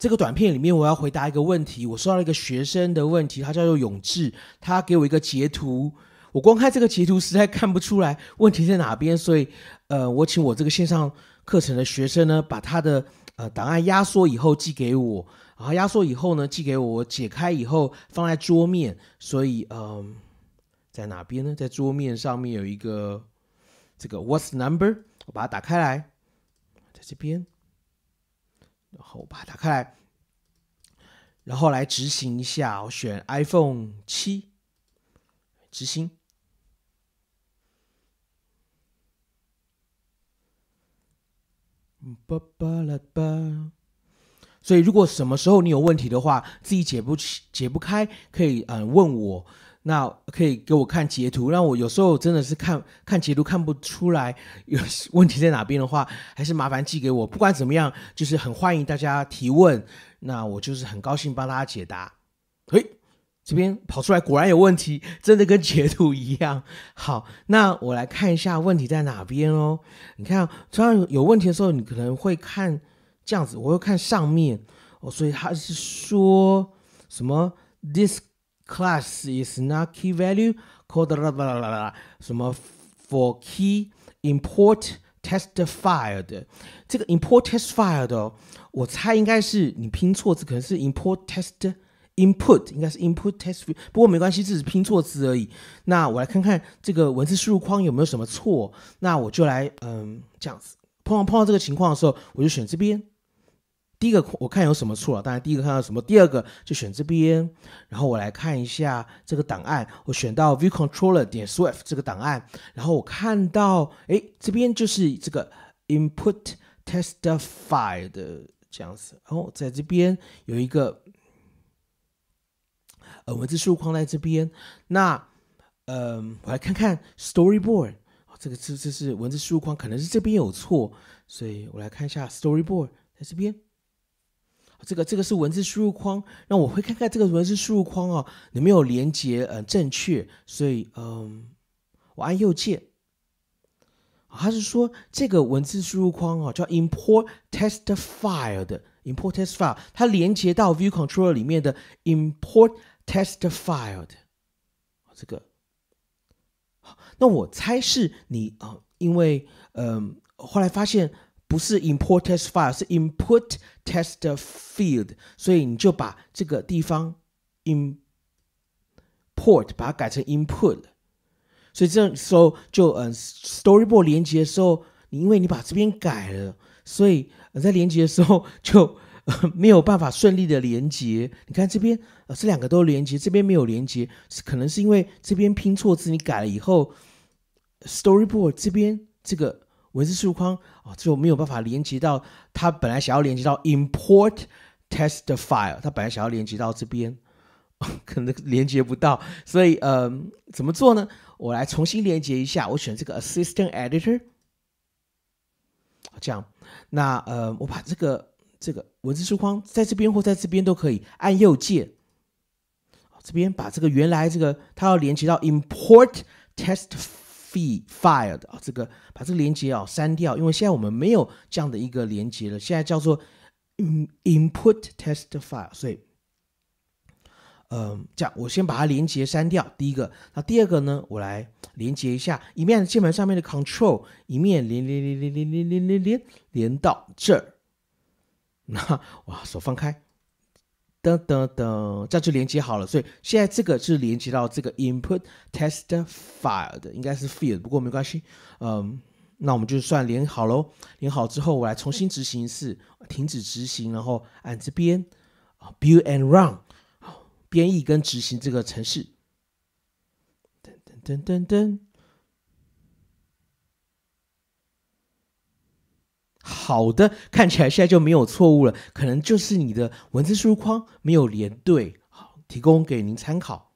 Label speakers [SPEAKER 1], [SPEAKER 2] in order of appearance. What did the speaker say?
[SPEAKER 1] 这个短片里面，我要回答一个问题。我收到了一个学生的问题，他叫做永志，他给我一个截图。我光看这个截图，实在看不出来问题在哪边。所以，呃，我请我这个线上课程的学生呢，把他的呃档案压缩以后寄给我。然后压缩以后呢，寄给我，我解开以后放在桌面。所以，嗯，在哪边呢？在桌面上面有一个这个 w h a t s number，我把它打开来，在这边。然后把它打开，来，然后来执行一下。我选 iPhone 七，执行。所以，如果什么时候你有问题的话，自己解不起、解不开，可以嗯问我。那可以给我看截图，让我有时候真的是看看截图看不出来有问题在哪边的话，还是麻烦寄给我。不管怎么样，就是很欢迎大家提问，那我就是很高兴帮大家解答。嘿，这边跑出来果然有问题，真的跟截图一样。好，那我来看一下问题在哪边哦。你看，突然有问题的时候，你可能会看这样子，我会看上面哦，所以他是说什么 this。class is not key value called 啦啦啦啦什么 for key import test file 的这个 import test file 的，我猜应该是你拼错字，可能是 import test input 应该是 input test i 不过没关系，只是拼错字而已。那我来看看这个文字输入框有没有什么错。那我就来，嗯，这样子。碰到碰到这个情况的时候，我就选这边。第一个我看有什么错啊？当然，第一个看到什么？第二个就选这边。然后我来看一下这个档案，我选到 ViewController 点 Swift 这个档案。然后我看到，哎，这边就是这个 Input Test i f y 的这样子。然后在这边有一个呃文字输入框在这边。那，嗯，我来看看 Storyboard。这个是这是文字输入框，可能是这边有错。所以我来看一下 Storyboard，在这边。这个这个是文字输入框，那我会看看这个文字输入框哦，你没有连接呃正确，所以嗯我按右键，他是说这个文字输入框啊叫 import test file 的 import test file，它连接到 view controller 里面的 import test file 的，这个，那我猜是你啊，因为嗯后来发现。不是 import test file，是 input test field，所以你就把这个地方 import 把它改成 input，所以这时候就嗯 storyboard 连接的时候，你因为你把这边改了，所以在连接的时候就没有办法顺利的连接。你看这边这两个都连接，这边没有连接，可能是因为这边拼错字，你改了以后 storyboard 这边这个。文字输入框哦，就没有办法连接到他本来想要连接到 import test file，他本来想要连接到这边，可能连接不到，所以呃，怎么做呢？我来重新连接一下，我选这个 assistant editor，这样，那呃，我把这个这个文字输入框在这边或在这边都可以，按右键，这边把这个原来这个它要连接到 import test。file Fee filed 啊，这个把这个连接啊删掉，因为现在我们没有这样的一个连接了。现在叫做嗯 input test file，所以嗯这样，我先把它连接删掉。第一个，那第二个呢？我来连接一下，一面键盘上面的 control，一面连连连连连连连连连到这儿。那哇，手放开。噔噔噔，这样就连接好了。所以现在这个是连接到这个 input test file 的，应该是 field，不过没关系。嗯，那我们就算连好喽。连好之后，我来重新执行一次，停止执行，然后按这边啊 build and run，编译跟执行这个程式。噔噔噔噔噔。好的，看起来现在就没有错误了，可能就是你的文字输入框没有连对，好，提供给您参考。